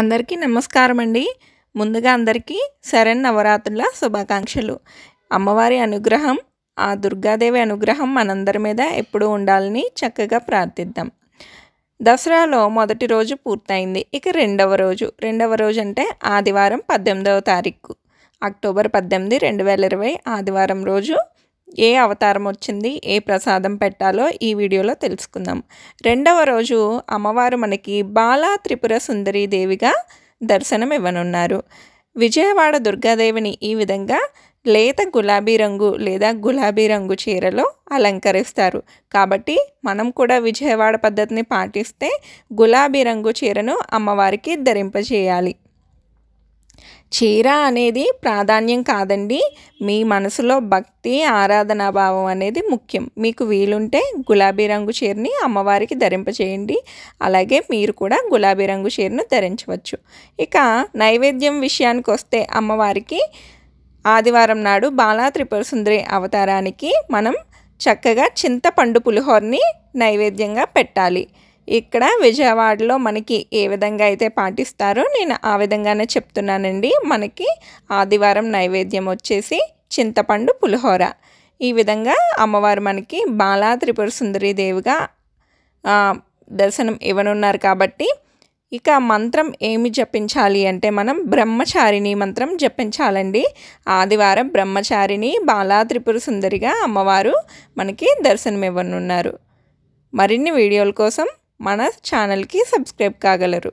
అందరికీ నమస్కారం అండి ముందుగా అందరికీ శరణ్ నవరాత్రుల శుభాకాంక్షలు అమ్మవారి అనుగ్రహం ఆ దుర్గాదేవి అనుగ్రహం మనందరి మీద ఎప్పుడూ ఉండాలని చక్కగా ప్రార్థిద్దాం దసరాలో మొదటి రోజు పూర్తయింది ఇక రెండవ రోజు రెండవ రోజు అంటే ఆదివారం పద్దెనిమిదవ తారీఖు అక్టోబర్ పద్దెనిమిది రెండు వేల ఇరవై ఆదివారం రోజు ఏ అవతారం వచ్చింది ఏ ప్రసాదం పెట్టాలో ఈ వీడియోలో తెలుసుకుందాం రెండవ రోజు అమ్మవారు మనకి బాలా త్రిపుర సుందరీ దేవిగా దర్శనం ఇవ్వనున్నారు విజయవాడ దుర్గాదేవిని ఈ విధంగా లేత గులాబీ రంగు లేదా గులాబీ రంగు చీరలో అలంకరిస్తారు కాబట్టి మనం కూడా విజయవాడ పద్ధతిని పాటిస్తే గులాబీ రంగు చీరను అమ్మవారికి ధరింపజేయాలి చీర అనేది ప్రాధాన్యం కాదండి మీ మనసులో భక్తి ఆరాధనా భావం అనేది ముఖ్యం మీకు వీలుంటే గులాబీ రంగు చీరని అమ్మవారికి ధరింపచేయండి అలాగే మీరు కూడా గులాబీ రంగు చీరను ధరించవచ్చు ఇక నైవేద్యం విషయానికి వస్తే అమ్మవారికి ఆదివారం నాడు బాలా త్రిపుర సుందరి అవతారానికి మనం చక్కగా చింతపండు పులిహోరని నైవేద్యంగా పెట్టాలి ఇక్కడ విజయవాడలో మనకి ఏ విధంగా అయితే పాటిస్తారో నేను ఆ విధంగానే చెప్తున్నానండి మనకి ఆదివారం నైవేద్యం వచ్చేసి చింతపండు పులిహోర ఈ విధంగా అమ్మవారు మనకి బాలా త్రిపుర దేవిగా దర్శనం ఇవ్వనున్నారు కాబట్టి ఇక మంత్రం ఏమి జపించాలి అంటే మనం బ్రహ్మచారిణి మంత్రం జపించాలండి ఆదివారం బ్రహ్మచారిణి బాలా త్రిపుర సుందరిగా అమ్మవారు మనకి దర్శనం ఇవ్వనున్నారు మరిన్ని వీడియోల కోసం మన ఛానల్కి సబ్స్క్రైబ్ కాగలరు